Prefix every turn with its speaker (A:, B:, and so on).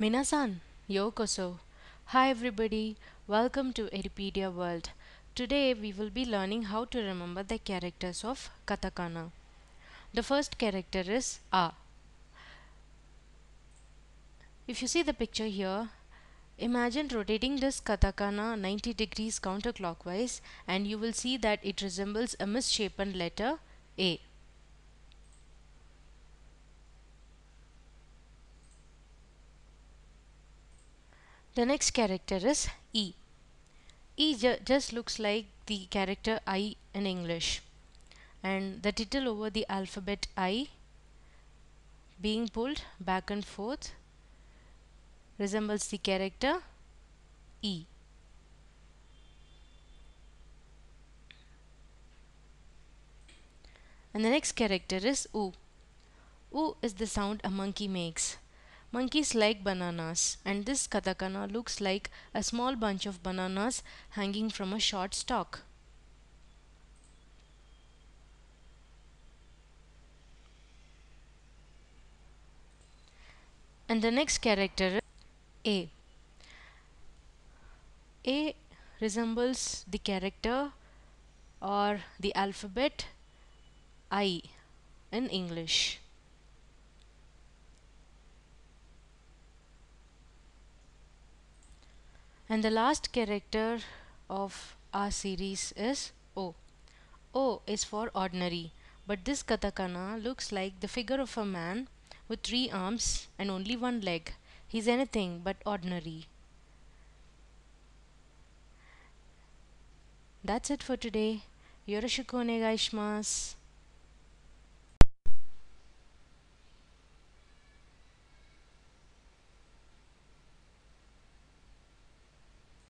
A: Minasan, Yokoso. Hi everybody, welcome to Edipedia World. Today we will be learning how to remember the characters of katakana. The first character is A. If you see the picture here, imagine rotating this katakana 90 degrees counterclockwise and you will see that it resembles a misshapen letter A. The next character is E. E ju just looks like the character I in English and the title over the alphabet I being pulled back and forth resembles the character E. And the next character is U. U is the sound a monkey makes. Monkeys like bananas and this katakana looks like a small bunch of bananas hanging from a short stalk. And the next character A. A resembles the character or the alphabet I in English. and the last character of our series is O. O is for ordinary but this katakana looks like the figure of a man with three arms and only one leg. He's anything but ordinary. That's it for today. Yoroshiku onegaishimasu.